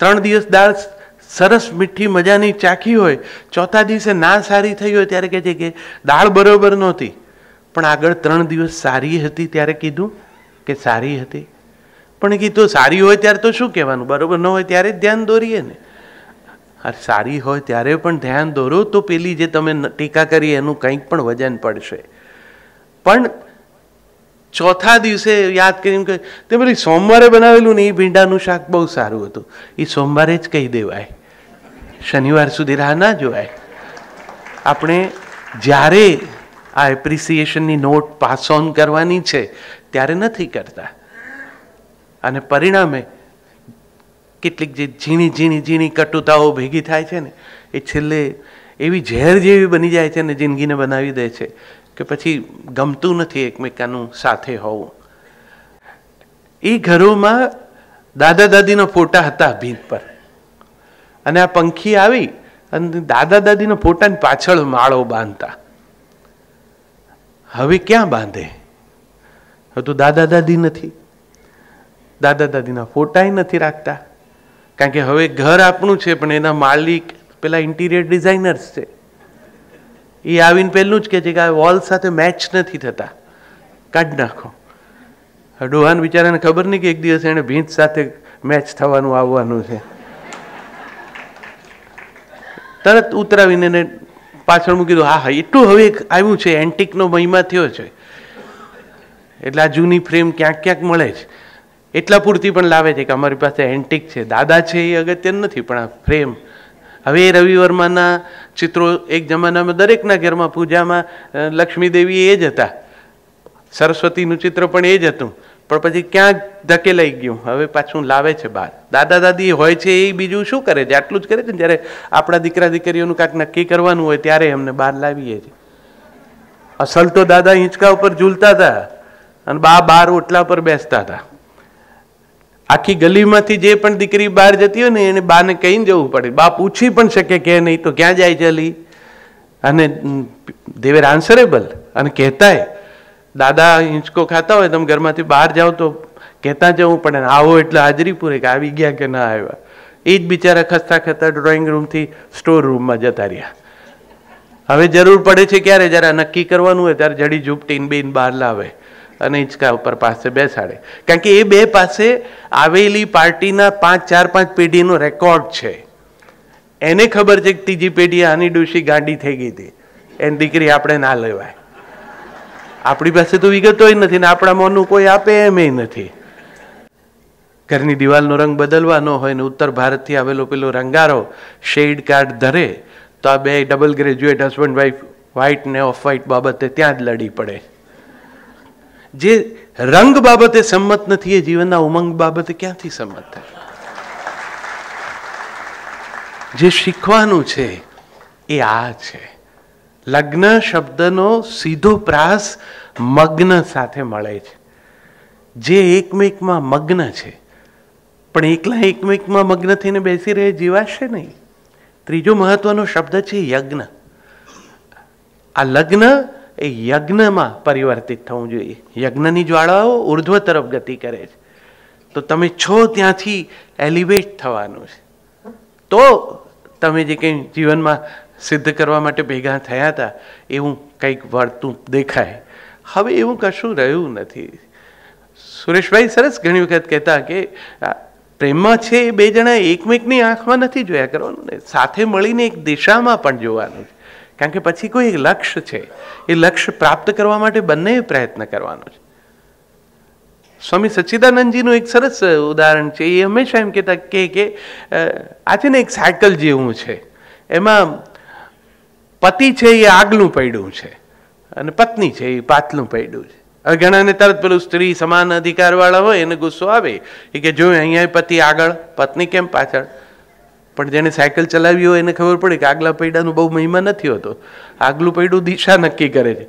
ત્રણ દિવસ દાળ સરસ મીઠી મજાની ચાખી હોય ચોથા દિવસે ના સારી થઈ હોય ત્યારે કહે છે કે દાળ બરોબર નહોતી પણ આગળ ત્રણ દિવસ સારી હતી ત્યારે કીધું કે સારી હતી પણ કીધું સારી હોય ત્યારે તો શું કહેવાનું બરોબર ન હોય ત્યારે ધ્યાન દોરીએ ને અરે સારી હોય ત્યારે પણ ધ્યાન દોરો તો પેલી જે તમે ટીકા કરી એનું કંઈક પણ વજન પડશે પણ ચોથા દિવસે યાદ કરીને કહે તે પેલી સોમવારે બનાવેલું ને એ ભીંડાનું શાક બહુ સારું હતું એ સોમવારે જ કહી દેવાય શનિવાર સુધી રાહ ના જોવાય આપણે જ્યારે આ એપ્રિસિએશનની નોટ પાસ ઓન કરવાની છે ત્યારે નથી કરતા અને પરિણામે કેટલીક જે ઝીણી ઝીણી ઝીણી કટુતાઓ ભેગી થાય છે ને એ છેલ્લે એવી ઝેર જેવી બની જાય છે ને જિંદગીને બનાવી દે છે કે પછી ગમતું નથી એકમેકાનું સાથે હોવું એ ઘરોમાં દાદા દાદીનો ફોટા હતા ભીંત પર અને આ પંખી આવી અને દાદા દાદીનો ફોટાની પાછળ માળો બાંધતા હવે ક્યાં બાંધે હવે તો દાદા દાદી નથી દાદા દાદીના ફોટાય નથી રાખતા કારણ કે હવે ઘર આપણું છે પણ એના માલિક પેલા ઇન્ટિરિયર ડિઝાઇનર્સ છે એ આવીને પહેલું જ કહે છે કે આ વોલ સાથે મેચ નથી થતા કાઢી નાખો ડોહાન બિચારાને ખબર નહીં કે એક દિવસ એને ભીંત સાથે મેચ થવાનું આવવાનું છે તરત ઉતરાવીને એને પાછળ મૂકી દો હા હા એટલું હવે આવ્યું છે એન્ટિકનો મહિમા થયો છે એટલે આ જૂની ફ્રેમ ક્યાંક ક્યાંક મળે છે એટલા પૂરતી પણ લાવે છે કે અમારી પાસે એન્ટિક છે દાદા છે એ અગત્ય નથી પણ આ ફ્રેમ હવે રવિ વર્માના ચિત્રો એક જમાનામાં દરેકના ઘરમાં પૂજામાં લક્ષ્મી દેવી એ જ હતા સરસ્વતીનું ચિત્ર પણ એ જ હતું પણ પછી ક્યાંક ધકેલાઈ ગયું હવે પાછું લાવે છે બહાર દાદા દાદી હોય છે એ બીજું શું કરે છે આટલું જ કરે છે જ્યારે આપણા દીકરા દીકરીઓનું કાંક નક્કી કરવાનું હોય ત્યારે એમને બહાર લાવીએ છીએ અસલ તો દાદા હિંચકા ઉપર ઝૂલતા હતા અને બા બાર ઓટલા પર બેસતા હતા આખી ગલીમાંથી જે પણ દીકરી બહાર જતી હોય ને એને બાને કહીને જવું પડે બા પૂછી પણ શકે કે નહીં તો ક્યાં જાય ચાલી અને દેવેર આન્સરેબલ અને કહેતાય દાદા હિંચકો ખાતા હોય તમે ઘરમાંથી બહાર જાઓ તો કહેતા જવું પડે ને આવો એટલે હાજરી પૂરે કે આવી ગયા કે ના આવ્યા એ જ બિચારા ખસતા ખસતા ડ્રોઈંગ રૂમથી સ્ટોર રૂમમાં જતા રહ્યા હવે જરૂર પડે છે ક્યારે જ્યારે નક્કી કરવાનું હોય ત્યારે જડી ઝૂપટીને બેન બહાર લાવે અને હિંચકા ઉપર પાસે બેસાડે કારણ કે એ બે પાસે આવેલી પાર્ટીના પાંચ ચાર પાંચ પેઢીનો રેકોર્ડ છે એને ખબર છે કે ત્રીજી પેઢી આની ડોશી ગાંડી થઈ ગઈ હતી એની દીકરી આપણે ના લેવાય આપણી પાસે તો વિગતોય નથી ને આપણા મોનું કોઈ આપે એમ એ નથી ઘરની દિવાલનો રંગ બદલવાનો હોય ને ઉત્તર ભારતથી આવેલો પેલો રંગારો શેડ કાર્ડ ધરે તો આ બે double graduate husband wife white ને ઓફ વ્હાઇટ બાબતે ત્યાં જ લડી પડે જે રંગ બાબતે સંમત નથી એ જીવનના ઉમંગ બાબતે ક્યાંથી સંમત થાય જે શીખવાનું છે એ આ છે લગ્ન શબ્દનો સીધો પ્રાસ મગ્ન સાથે મળે છે જે એકમેકમાં મગ્ન છે પણ એકલા એકમેકમાં મગ્ન થઈને બેસી રહે જીવાશે નહીં ત્રીજો મહત્વનો શબ્દ છે યજ્ઞ આ લગ્ન એ યજ્ઞમાં પરિવર્તિત થવું જોઈએ યજ્ઞની જ્વાળાઓ ઉર્ધ્વ તરફ ગતિ કરે છે તો તમે છો ત્યાંથી એલિવેટ થવાનું છે તો તમે જે કંઈ જીવનમાં સિદ્ધ કરવા માટે ભેગા થયા હતા એવું કંઈક વર્તું દેખાય હવે એવું કશું રહ્યું નથી સુરેશભાઈ સરસ ઘણી વખત કહેતા કે પ્રેમમાં છે એ બે જણા એકમેકની આંખમાં નથી જોયા કરવાનું ને સાથે મળીને એક દિશામાં પણ જોવાનું છે કારણ કે પછી કોઈ એક લક્ષ્ય છે એ લક્ષ્ય પ્રાપ્ત કરવા માટે બંને પ્રયત્ન કરવાનો છે સ્વામી સચ્ચિદાનંદજીનું એક સરસ ઉદાહરણ છે એ હંમેશા એમ કહેતા કે કે આ છે ને એક સાયકલ જેવું છે એમાં પતિ છે એ આગલું પડ્યું છે અને પત્ની છે એ પાતલું પડ્યું છે હવે ઘણાને તરત પેલું સ્ત્રી સમાન અધિકારવાળા હોય એને ગુસ્સો આવે એ કે જો અહીંયા પતિ આગળ પત્ની કેમ પાછળ પણ જેને સાયકલ ચલાવી હોય એને ખબર પડે કે આગલા પૈડાનું બહુ મહિમા નથી હોતો આગલું પૈડું દિશા નક્કી કરે છે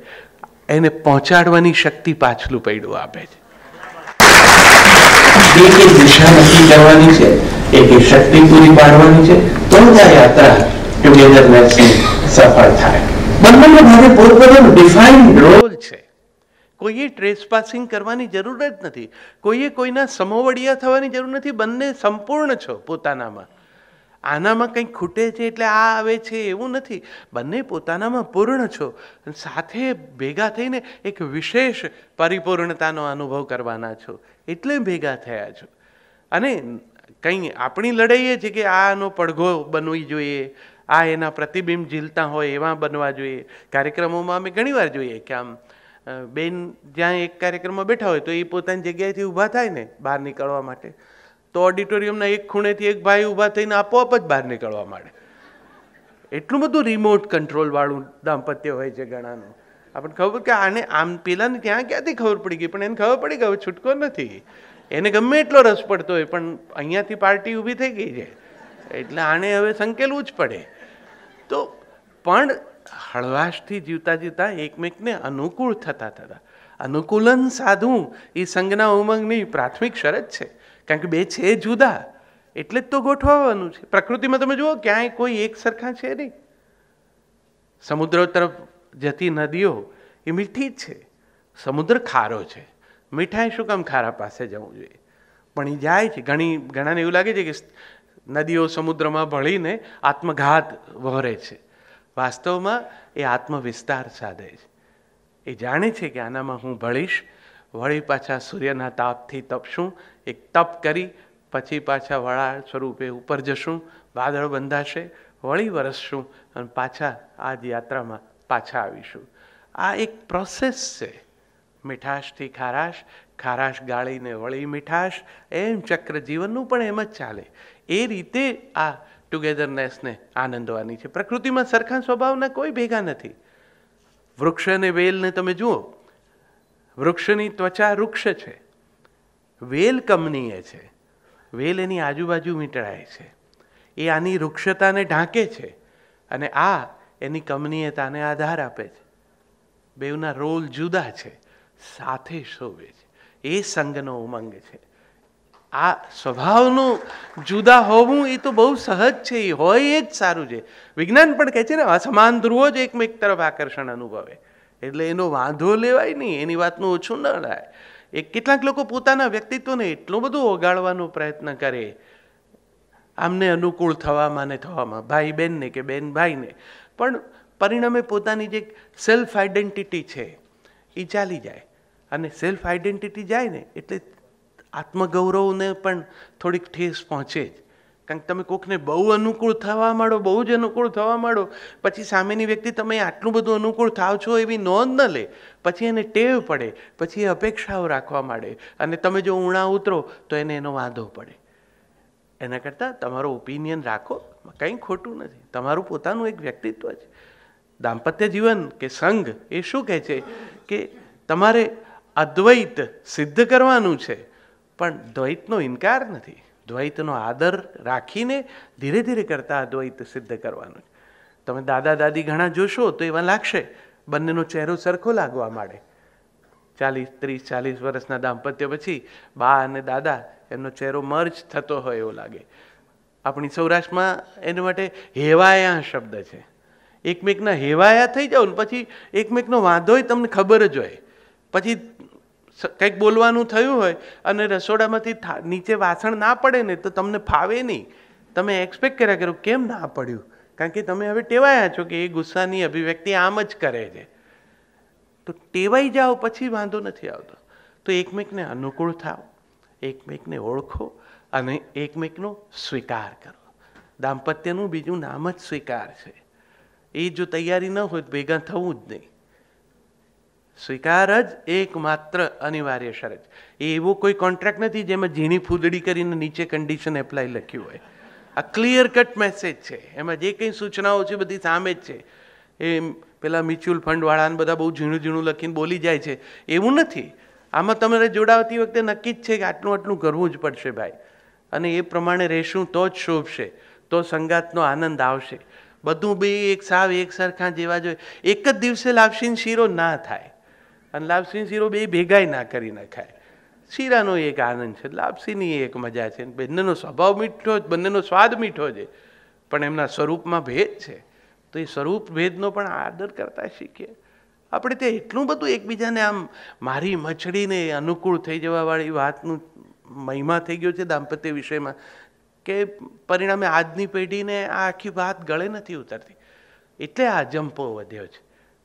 એને પહોંચાડવાની શક્તિ પાછલું પૈડું આપે છે દિશા નક્કી કરવાની છે એક શક્તિ પૂરી પાડવાની છે તો જ આ યાત્રા ટુગેધરનેસની સફળ થાય બંનેના ભાગે પોતપોતાનો ડિફાઇન્ડ રોલ છે કોઈએ ટ્રેસ પાસિંગ કરવાની જરૂર જ નથી કોઈએ કોઈના સમોવડિયા થવાની જરૂર નથી બંને સંપૂર્ણ છો પોતાનામાં આનામાં કંઈક ખૂટે છે એટલે આ આવે છે એવું નથી બંને પોતાનામાં પૂર્ણ છો સાથે ભેગા થઈને એક વિશેષ પરિપૂર્ણતાનો અનુભવ કરવાના છો એટલે ભેગા થયા છો અને કંઈ આપણી લડાઈએ છે કે આનો પડઘો બનવી જોઈએ આ એના પ્રતિબિંબ ઝીલતા હોય એવા બનવા જોઈએ કાર્યક્રમોમાં અમે ઘણીવાર જોઈએ કે આમ બેન જ્યાં એક કાર્યક્રમમાં બેઠા હોય તો એ પોતાની જગ્યાએથી ઊભા થાય ને બહાર નીકળવા માટે તો ઓડિટોરિયમના એક ખૂણેથી એક ભાઈ ઊભા થઈને આપોઆપ જ બહાર નીકળવા માંડે એટલું બધું રિમોટ કંટ્રોલવાળું દાંપત્ય હોય છે ઘણાનું આપણને ખબર કે આને આમ પેલાને ત્યાં ક્યાંથી ખબર પડી ગઈ પણ એને ખબર પડી કે હવે છૂટકો નથી એને ગમે એટલો રસ પડતો હોય પણ અહીંયાથી પાર્ટી ઊભી થઈ ગઈ છે એટલે આને હવે સંકેલવું જ પડે તો પણ હળવાશથી જીવતા જીવતા એકમેકને અનુકૂળ થતા થતા અનુકૂલન સાધવું એ સંજ્ઞા ઉમંગની પ્રાથમિક શરત છે કારણ કે બે છે જુદા એટલે જ તો ગોઠવાવાનું છે પ્રકૃતિમાં તમે જુઓ ક્યાંય કોઈ એક સરખા છે નહીં સમુદ્ર તરફ જતી નદીઓ એ મીઠી જ છે સમુદ્ર ખારો છે મીઠાઈ શું કામ ખારા પાસે જવું જોઈએ પણ એ જાય છે ઘણી ઘણાને એવું લાગે છે કે નદીઓ સમુદ્રમાં ભળીને આત્મઘાત વહરે છે વાસ્તવમાં એ આત્મવિસ્તાર સાધે છે એ જાણે છે કે આનામાં હું ભળીશ વળી પાછા સૂર્યના તાપથી તપશું એક તપ કરી પછી પાછા વળા સ્વરૂપે ઉપર જશું વાદળ બંધાશે વળી વરસશું અને પાછા આ જ યાત્રામાં પાછા આવીશું આ એક પ્રોસેસ છે મીઠાશથી ખારાશ ખારાશ ગાળીને વળી મીઠાશ એમ ચક્ર જીવનનું પણ એમ જ ચાલે એ રીતે આ ટુગેધરનેસને આનંદવાની છે પ્રકૃતિમાં સરખા સ્વભાવના કોઈ ભેગા નથી વૃક્ષ વેલને તમે જુઓ વૃક્ષની ત્વચા વૃક્ષ છે વેલ કમનીય છે વેલ એની આજુબાજુ મીટળાય છે એ આની વૃક્ષતાને ઢાંકે છે અને આ એની કમનીયતાને આધાર આપે છે બેવના રોલ જુદા છે સાથે શોભે છે એ સંગનો ઉમંગ છે આ સ્વભાવનું જુદા હોવું એ તો બહુ સહજ છે એ હોય એ જ સારું છે વિજ્ઞાન પણ કહે છે ને અસમાન ધ્રુવો જ એકમેક તરફ આકર્ષણ અનુભવે એટલે એનો વાંધો લેવાય નહીં એની વાતનું ઓછું ન લાય એ કેટલાક લોકો પોતાના વ્યક્તિત્વને એટલું બધું ઓગાળવાનો પ્રયત્ન કરે આમને અનુકૂળ થવામાં ને થવામાં ભાઈ બહેનને કે બેન ભાઈને પણ પરિણામે પોતાની જે સેલ્ફ આઈડેન્ટિટી છે એ ચાલી જાય અને સેલ્ફ આઈડેન્ટિટી જાય ને એટલે આત્મગૌરવને પણ થોડીક ઠેસ પહોંચે જ કારણ કે તમે કોકને બહુ અનુકૂળ થવા માંડો બહુ જ અનુકૂળ થવા માંડો પછી સામેની વ્યક્તિ તમે આટલું બધું અનુકૂળ થાવ છો એવી નોંધ ન લે પછી એને ટેવ પડે પછી એ અપેક્ષાઓ રાખવા માંડે અને તમે જો ઉણા ઉતરો તો એને એનો વાંધો પડે એના કરતાં તમારો ઓપિનિયન રાખો કંઈ ખોટું નથી તમારું પોતાનું એક વ્યક્તિત્વ છે દાંપત્ય જીવન કે સંઘ એ શું કહે છે કે તમારે અદ્વૈત સિદ્ધ કરવાનું છે પણ દ્વૈતનો ઇનકાર નથી દ્વૈતનો આદર રાખીને ધીરે ધીરે કરતા અદ્વૈત સિદ્ધ કરવાનું તમે દાદા દાદી ઘણા જોશો તો એવા લાગશે બંનેનો ચહેરો સરખો લાગવા માંડે ચાલીસ ત્રીસ ચાલીસ વર્ષના દાંપત્ય પછી બા અને દાદા એમનો ચહેરો મર્જ થતો હોય એવો લાગે આપણી સૌરાષ્ટ્રમાં એના માટે હેવાયા શબ્દ છે એકમેકના હેવાયા થઈ જાઓ ને પછી એકમેકનો વાંધોય તમને ખબર જ હોય પછી કંઈક બોલવાનું થયું હોય અને રસોડામાંથી નીચે વાસણ ના પડે ને તો તમને ફાવે નહીં તમે એક્સપેક્ટ કર્યા કરો કેમ ના પડ્યું કારણ કે તમે હવે ટેવાયા છો કે એ ગુસ્સાની અભિવ્યક્તિ આમ જ કરે છે તો ટેવાઈ જાઓ પછી વાંધો નથી આવતો તો એકમેકને અનુકૂળ થાઓ એકમેકને ઓળખો અને એકમેકનો સ્વીકાર કરો દાંપત્યનું બીજું નામ જ સ્વીકાર છે એ જો તૈયારી ન હોય તો ભેગા થવું જ નહીં સ્વીકાર જ એકમાત્ર અનિવાર્ય શરત એ એવો કોઈ કોન્ટ્રાક્ટ નથી જેમાં ઝીણી ફૂદડી કરીને નીચે કન્ડિશન એપ્લાય લખ્યું હોય આ ક્લિયર કટ મેસેજ છે એમાં જે કંઈ સૂચનાઓ છે બધી સામે જ છે એ પેલા મ્યુચ્યુઅલ ફંડવાળાને બધા બહુ ઝીણું ઝીણું લખીને બોલી જાય છે એવું નથી આમાં તમારે જોડાવતી વખતે નક્કી જ છે કે આટલું આટલું કરવું જ પડશે ભાઈ અને એ પ્રમાણે રહેશું તો જ શોભશે તો સંગાતનો આનંદ આવશે બધું બે એક સાવ એક સરખા જેવા જોઈએ એક જ દિવસે લાપસીન શીરો ના થાય અને લાપસી શીરો બે ભેગાય ના કરી નાખાય શીરાનો એક આનંદ છે લાપસીની એક મજા છે બંનેનો સ્વભાવ મીઠો જ બંનેનો સ્વાદ મીઠો છે પણ એમના સ્વરૂપમાં ભેદ છે તો એ સ્વરૂપ ભેદનો પણ આદર કરતા શીખીએ આપણે ત્યાં એટલું બધું એકબીજાને આમ મારી મચડીને અનુકૂળ થઈ જવાવાળી વાતનું મહિમા થઈ ગયો છે દાંપત્ય વિષયમાં કે પરિણામે આજની પેઢીને આ આખી વાત ગળે નથી ઉતરતી એટલે આ જંપો વધ્યો છે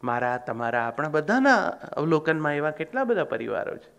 મારા તમારા આપણા બધાના અવલોકનમાં એવા કેટલા બધા પરિવારો છે